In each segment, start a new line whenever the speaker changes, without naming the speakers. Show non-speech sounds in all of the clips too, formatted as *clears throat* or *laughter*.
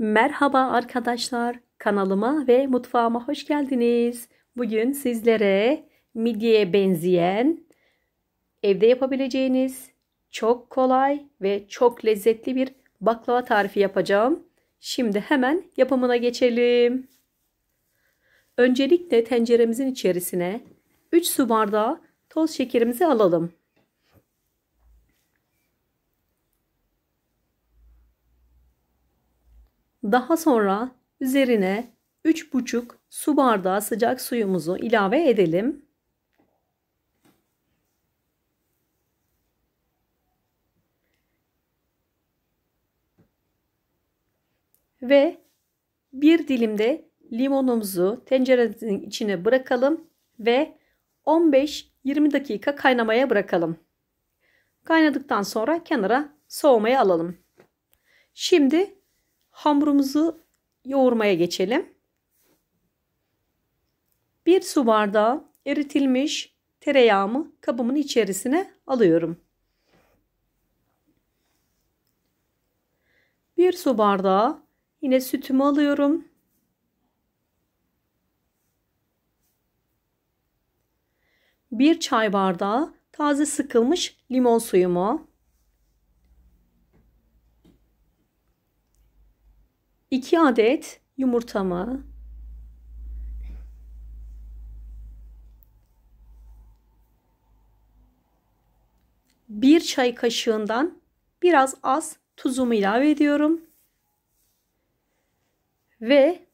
Merhaba arkadaşlar. Kanalıma ve mutfağıma hoş geldiniz. Bugün sizlere midyeye benzeyen evde yapabileceğiniz çok kolay ve çok lezzetli bir baklava tarifi yapacağım. Şimdi hemen yapımına geçelim. Öncelikle tenceremizin içerisine 3 su bardağı toz şekerimizi alalım. Daha sonra üzerine 3,5 su bardağı sıcak suyumuzu ilave edelim. Ve bir dilimde limonumuzu tencerenin içine bırakalım ve 15-20 dakika kaynamaya bırakalım. Kaynadıktan sonra kenara soğumaya alalım. Şimdi hamurumuzu yoğurmaya geçelim. 1 su bardağı eritilmiş tereyağımı kabımın içerisine alıyorum. 1 su bardağı yine sütümü alıyorum. Bir çay bardağı taze sıkılmış limon suyumu. 2 adet yumurtamı bir çay kaşığından biraz az tuzumu ilave ediyorum. Ve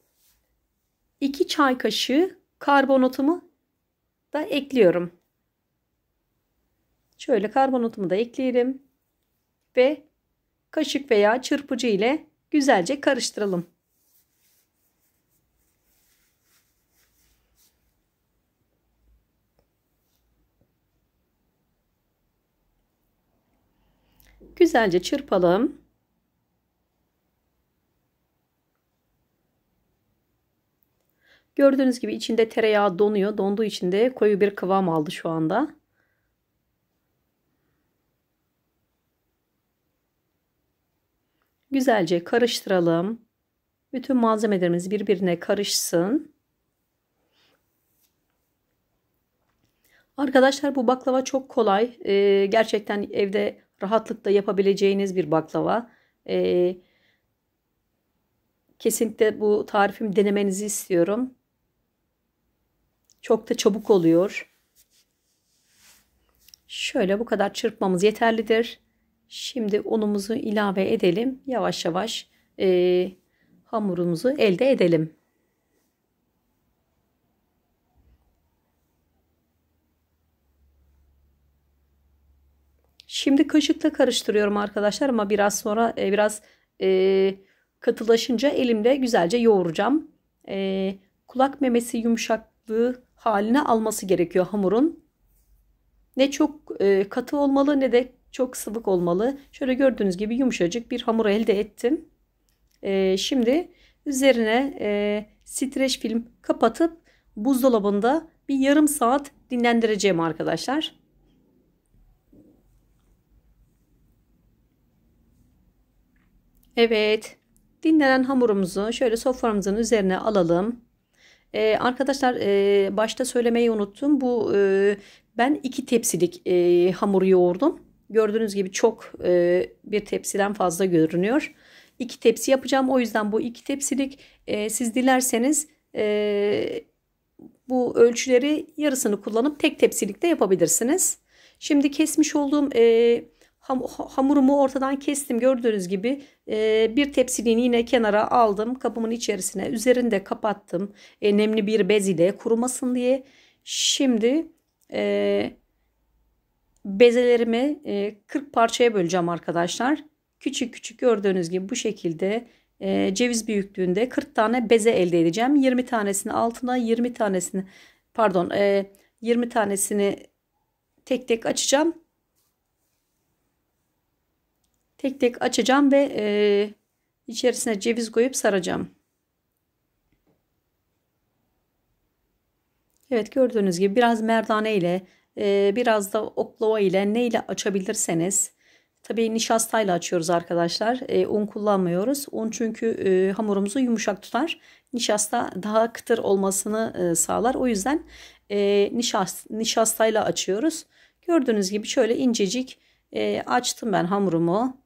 2 çay kaşığı karbonatımı da ekliyorum. Şöyle karbonatımı da ekleyelim ve kaşık veya çırpıcı ile güzelce karıştıralım. Güzelce çırpalım. Gördüğünüz gibi içinde tereyağı donuyor. Donduğu için de koyu bir kıvam aldı şu anda. Güzelce karıştıralım. Bütün malzemelerimiz birbirine karışsın. Arkadaşlar bu baklava çok kolay. Ee, gerçekten evde rahatlıkla yapabileceğiniz bir baklava. Ee, kesinlikle bu tarifimi denemenizi istiyorum. Çok da çabuk oluyor. Şöyle bu kadar çırpmamız yeterlidir. Şimdi unumuzu ilave edelim. Yavaş yavaş e, hamurumuzu elde edelim. Şimdi kaşıkla karıştırıyorum arkadaşlar ama biraz sonra e, biraz e, katılaşınca elimle güzelce yoğuracağım. E, kulak memesi yumuşaklığı haline alması gerekiyor hamurun. Ne çok e, katı olmalı ne de çok sıvık olmalı. Şöyle gördüğünüz gibi yumuşacık bir hamur elde ettim. Ee, şimdi üzerine e, streç film kapatıp buzdolabında bir yarım saat dinlendireceğim arkadaşlar. Evet dinlenen hamurumuzu şöyle soframızın üzerine alalım. Ee, arkadaşlar e, başta söylemeyi unuttum. Bu e, ben iki tepsilik e, hamur yoğurdum. Gördüğünüz gibi çok e, bir tepsiden fazla görünüyor. İki tepsi yapacağım. O yüzden bu iki tepsilik e, siz dilerseniz e, bu ölçüleri yarısını kullanıp tek tepsilik de yapabilirsiniz. Şimdi kesmiş olduğum e, ham, hamurumu ortadan kestim. Gördüğünüz gibi e, bir tepsiliğini yine kenara aldım. kapımın içerisine üzerinde kapattım. E, nemli bir bez ile kurumasın diye. Şimdi e, bezelerimi 40 e, parçaya böleceğim arkadaşlar. Küçük küçük gördüğünüz gibi bu şekilde e, ceviz büyüklüğünde 40 tane beze elde edeceğim. 20 tanesini altına 20 tanesini pardon 20 e, tanesini tek tek açacağım. Tek tek açacağım ve içerisine ceviz koyup saracağım. Evet gördüğünüz gibi biraz merdane ile ee, biraz da oklava ile ne ile açabilirseniz Tabii nişastayla açıyoruz arkadaşlar. Ee, un kullanmıyoruz. Un çünkü e, hamurumuzu yumuşak tutar. Nişasta daha kıtır olmasını e, sağlar. O yüzden e, nişast, nişastayla açıyoruz. Gördüğünüz gibi şöyle incecik e, açtım ben hamurumu.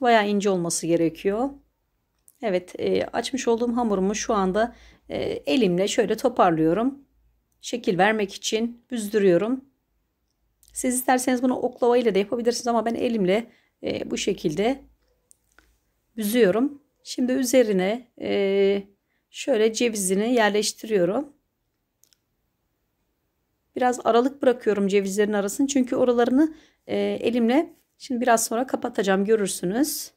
Baya ince olması gerekiyor. Evet açmış olduğum hamurumu şu anda elimle şöyle toparlıyorum şekil vermek için büzdürüyorum. Siz isterseniz bunu oklava ile de yapabilirsiniz ama ben elimle e, bu şekilde büzüyorum. Şimdi üzerine e, şöyle cevizini yerleştiriyorum. Biraz aralık bırakıyorum cevizlerin arasını çünkü oralarını e, elimle şimdi biraz sonra kapatacağım görürsünüz.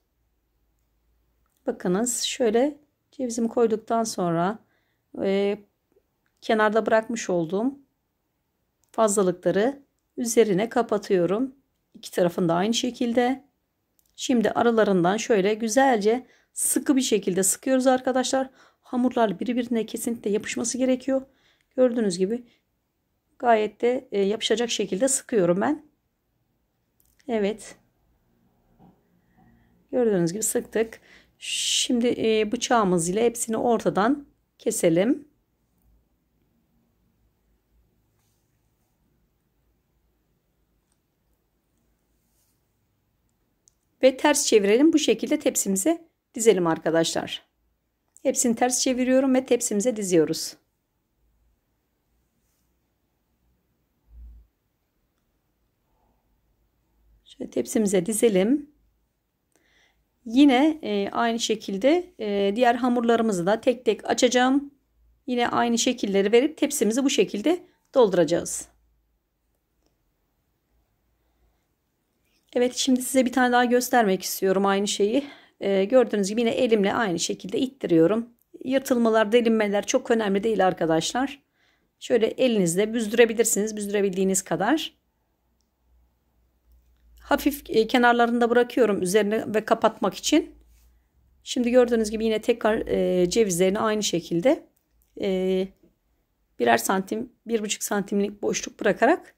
Bakınız şöyle cevizimi koyduktan sonra e, kenarda bırakmış olduğum fazlalıkları üzerine kapatıyorum. İki tarafında aynı şekilde. Şimdi aralarından şöyle güzelce sıkı bir şekilde sıkıyoruz arkadaşlar. Hamurlar birbirine kesinlikle yapışması gerekiyor. Gördüğünüz gibi gayet de e, yapışacak şekilde sıkıyorum ben. Evet. Gördüğünüz gibi sıktık. Şimdi e, bıçağımız ile hepsini ortadan keselim. ve ters çevirelim. Bu şekilde tepsimize dizelim arkadaşlar. Hepsini ters çeviriyorum ve tepsimize diziyoruz. Şöyle tepsimize dizelim. Yine e, aynı şekilde e, diğer hamurlarımızı da tek tek açacağım. Yine aynı şekilleri verip tepsimizi bu şekilde dolduracağız. Evet şimdi size bir tane daha göstermek istiyorum aynı şeyi. Ee, gördüğünüz gibi yine elimle aynı şekilde ittiriyorum. Yırtılmalar, delinmeler çok önemli değil arkadaşlar. Şöyle elinizle büzdürebilirsiniz büzdürebildiğiniz kadar. Hafif e, kenarlarında bırakıyorum üzerine ve kapatmak için. Şimdi gördüğünüz gibi yine tekrar e, cevizlerini aynı şekilde e, birer santim, bir buçuk santimlik boşluk bırakarak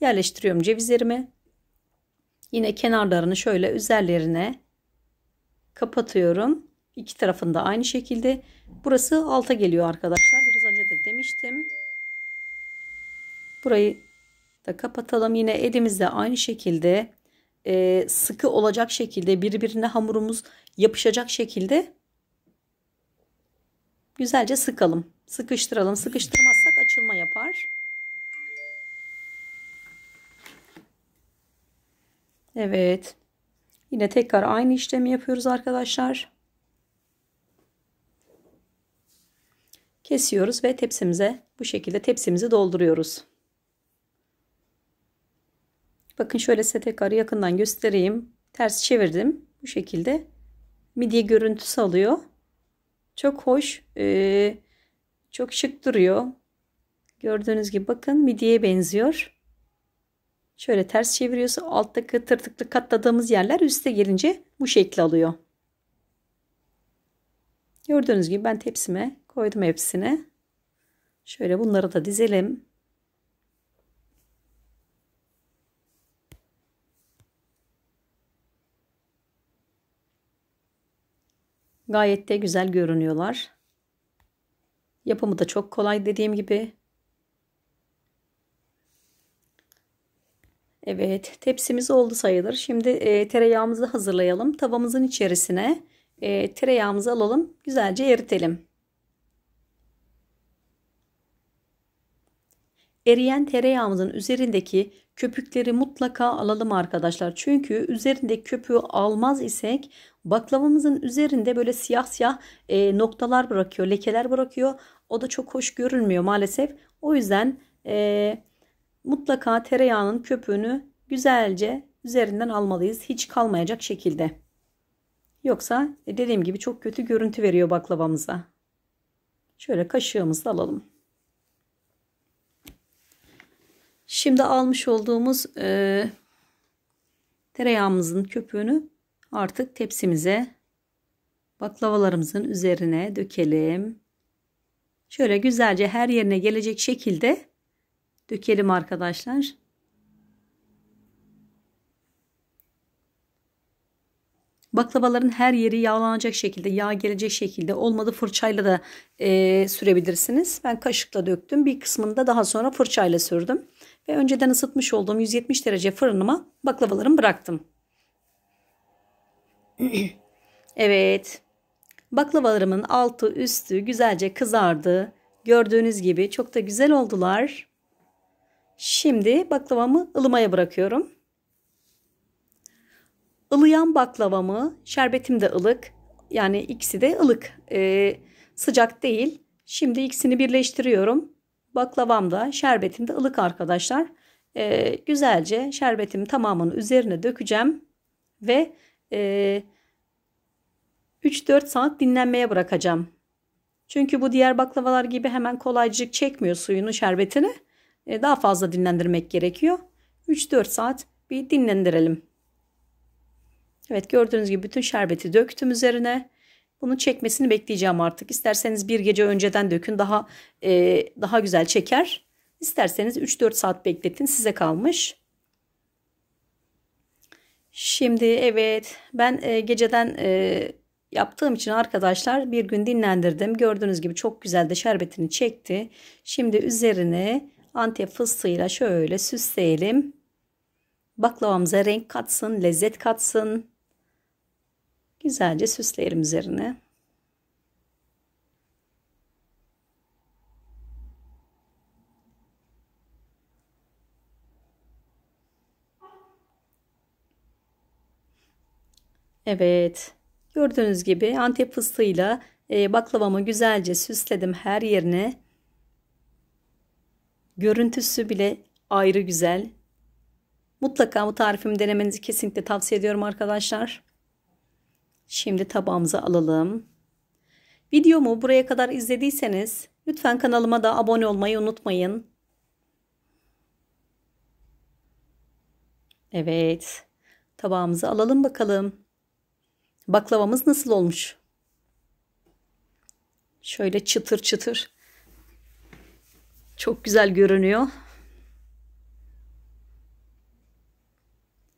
yerleştiriyorum cevizlerimi. Yine kenarlarını şöyle üzerlerine kapatıyorum. İki tarafında aynı şekilde. Burası alta geliyor arkadaşlar. Biraz önce de demiştim. Burayı da kapatalım. Yine elimizle aynı şekilde e, sıkı olacak şekilde birbirine hamurumuz yapışacak şekilde güzelce sıkalım. Sıkıştıralım. Sıkıştırmazsak açılma yapar. Evet. Yine tekrar aynı işlemi yapıyoruz arkadaşlar. Kesiyoruz ve tepsimize bu şekilde tepsimizi dolduruyoruz. Bakın şöyle size tekrar yakından göstereyim. Ters çevirdim. Bu şekilde midye görüntüsü alıyor. Çok hoş, e, çok şık duruyor. Gördüğünüz gibi bakın midyeye benziyor. Şöyle ters çeviriyorsa alttaki tırtıklı katladığımız yerler üste gelince bu şekli alıyor. Gördüğünüz gibi ben tepsime koydum hepsini. Şöyle bunları da dizelim. Gayet de güzel görünüyorlar. Yapımı da çok kolay dediğim gibi. Evet tepsimiz oldu sayılır. Şimdi e, tereyağımızı hazırlayalım. Tavamızın içerisine e, tereyağımızı alalım. Güzelce eritelim. Eriyen tereyağımızın üzerindeki köpükleri mutlaka alalım arkadaşlar. Çünkü üzerinde köpüğü almaz isek baklavamızın üzerinde böyle siyah siyah e, noktalar bırakıyor, lekeler bırakıyor. O da çok hoş görünmüyor maalesef. O yüzden e, mutlaka tereyağının köpüğünü güzelce üzerinden almalıyız. Hiç kalmayacak şekilde. Yoksa e, dediğim gibi çok kötü görüntü veriyor baklavamıza. Şöyle kaşığımızla alalım. Şimdi almış olduğumuz e, tereyağımızın köpüğünü artık tepsimize baklavalarımızın üzerine dökelim. Şöyle güzelce her yerine gelecek şekilde dökelim arkadaşlar. Baklavaların her yeri yağlanacak şekilde, yağ gelecek şekilde olmadı fırçayla da e, sürebilirsiniz. Ben kaşıkla döktüm. Bir kısmını da daha sonra fırçayla sürdüm. Ve önceden ısıtmış olduğum 170 derece fırınıma baklavalarımı bıraktım. *clears throat* evet. Baklavalarımın altı üstü güzelce kızardı. Gördüğünüz gibi çok da güzel oldular. Şimdi baklavamı ılımaya bırakıyorum. Ilıyan baklavamı, şerbetim de ılık. Yani ikisi de ılık. Ee, sıcak değil. Şimdi ikisini birleştiriyorum. Baklavam da şerbetim de ılık arkadaşlar. Ee, güzelce şerbetimi tamamını üzerine dökeceğim. Ve e, 3-4 saat dinlenmeye bırakacağım. Çünkü bu diğer baklavalar gibi hemen kolaycık çekmiyor suyunu şerbetini. E, daha fazla dinlendirmek gerekiyor. 3-4 saat bir dinlendirelim. Evet gördüğünüz gibi bütün şerbeti döktüm üzerine. Bunun çekmesini bekleyeceğim artık. İsterseniz bir gece önceden dökün daha e, daha güzel çeker. İsterseniz 3-4 saat bekletin size kalmış. Şimdi evet ben e, geceden e, yaptığım için arkadaşlar bir gün dinlendirdim. Gördüğünüz gibi çok güzel de şerbetini çekti. Şimdi üzerine Antep fıstığıyla şöyle süsleyelim. Baklavamıza renk katsın, lezzet katsın. Güzelce süsleyelim üzerine. Evet. Gördüğünüz gibi Antep fıstığıyla e, baklavamı güzelce süsledim her yerine. Görüntüsü bile ayrı güzel. Mutlaka bu tarifimi denemenizi kesinlikle tavsiye ediyorum arkadaşlar. Şimdi tabağımıza alalım. Videomu buraya kadar izlediyseniz lütfen kanalıma da abone olmayı unutmayın. Evet. Tabağımızı alalım bakalım. Baklavamız nasıl olmuş? Şöyle çıtır çıtır. Çok güzel görünüyor.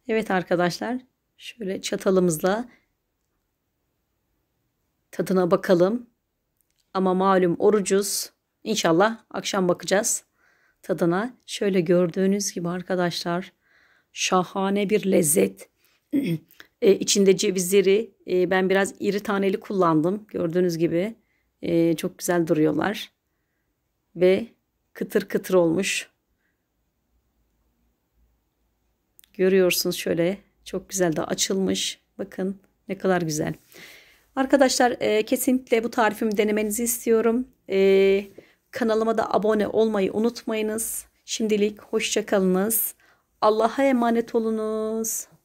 Evet arkadaşlar şöyle çatalımızla tadına bakalım. Ama malum orucuz. İnşallah akşam bakacağız tadına. Şöyle gördüğünüz gibi arkadaşlar şahane bir lezzet. *clears throat* e, içinde cevizleri e, ben biraz iri taneli kullandım. Gördüğünüz gibi e, çok güzel duruyorlar. Ve Kıtır kıtır olmuş. Görüyorsunuz şöyle çok güzel de açılmış. Bakın ne kadar güzel. Arkadaşlar e, kesinlikle bu tarifimi denemenizi istiyorum. E, kanalıma da abone olmayı unutmayınız. Şimdilik hoşçakalınız. Allah'a emanet olunuz.